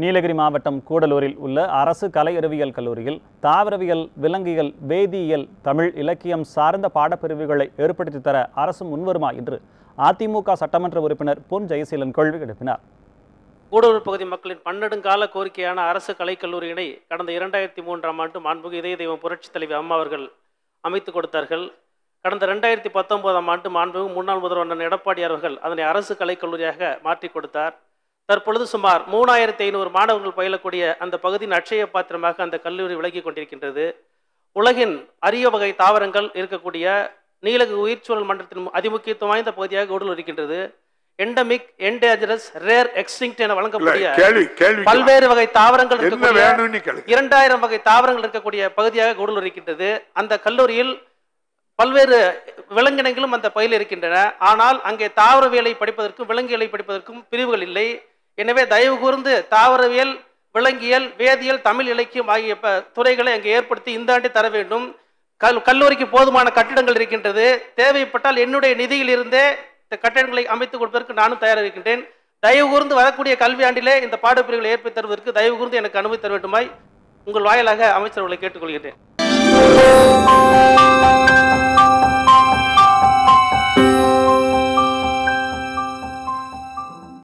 நீலகிரி மாவட்டம் கூடலூரில் உள்ள அரசு கலை அறிவியல் கல்லூரியில் தாவரவியல் விலங்கியல் வேதியியல் தமிழ் இலக்கியம் சார்ந்த பாடப்பிரிவுகளை ஏற்படுத்தி தர அரசு முன்வருமா என்று அதிமுக சட்டமன்ற உறுப்பினர் பொன் ஜெயசீலன் கேள்வி எழுப்பினார் கூடலூர் பகுதி மக்களின் பன்னெடுங்கால கோரிக்கையான அரசு கலைக்கல்லூரியினை கடந்த இரண்டாயிரத்தி மூன்றாம் ஆண்டு மாண்புகு இதய தெய்வம் புரட்சித் தலைவி அம்மா அவர்கள் அமைத்து கொடுத்தார்கள் கடந்த ரெண்டாயிரத்தி பத்தொன்பதாம் ஆண்டு மாண்புமிகு முன்னாள் முதல்வர் எடப்பாடி அவர்கள் அதனை அரசு கலைக்கல்லூரியாக மாற்றி கொடுத்தார் தற்பொழுது சுமார் மூணாயிரத்தி ஐநூறு மாணவர்கள் பயிலக்கூடிய அந்த பகுதியின் அட்சய பாத்திரமாக அந்த கல்லூரி விலகி கொண்டிருக்கின்றது உலகின் அரிய வகை தாவரங்கள் இருக்கக்கூடிய நீலகு உயிர்ச்சூழல் மன்றத்தின் அதிமுக்கியத்துவம் வாய்ந்த பகுதியாக உடல் இருக்கின்றது எண்டமிக் என்டேஜரஸ் ரேர் எக்ஸ்டிங் என வழங்கக்கூடிய பல்வேறு வகை தாவரங்கள் இருக்கக்கூடிய இரண்டாயிரம் வகை தாவரங்கள் இருக்கக்கூடிய பகுதியாக உடல் இருக்கின்றது அந்த கல்லூரியில் பல்வேறு விலங்கினங்களும் அந்த பயில் இருக்கின்றன ஆனால் அங்கே தாவரவியலை படிப்பதற்கும் விலங்குகளை படிப்பதற்கும் பிரிவுகள் இல்லை எனவே தயவு கூர்ந்து தாவரவியல் விலங்கியல் வேதியியல் தமிழ் இலக்கியம் ஆகிய துறைகளை அங்கே ஏற்படுத்தி இந்த ஆண்டு தர வேண்டும் கல் கல்லூரிக்கு போதுமான கட்டிடங்கள் இருக்கின்றது தேவைப்பட்டால் என்னுடைய நிதியில் இருந்தே இந்த கட்டிடங்களை அமைத்துக் கொடுப்பதற்கு நானும் தயாராக இருக்கின்றேன் தயவு கூர்ந்து வரக்கூடிய கல்வி ஆண்டிலே இந்த பாடப்பிரிவுகளை ஏற்படுத்தி தருவதற்கு தயவு கூர்ந்து எனக்கு அனுமதி தர வேண்டுமாய் உங்கள் வாயிலாக அமைச்சர்களை கேட்டுக்கொள்கிறேன்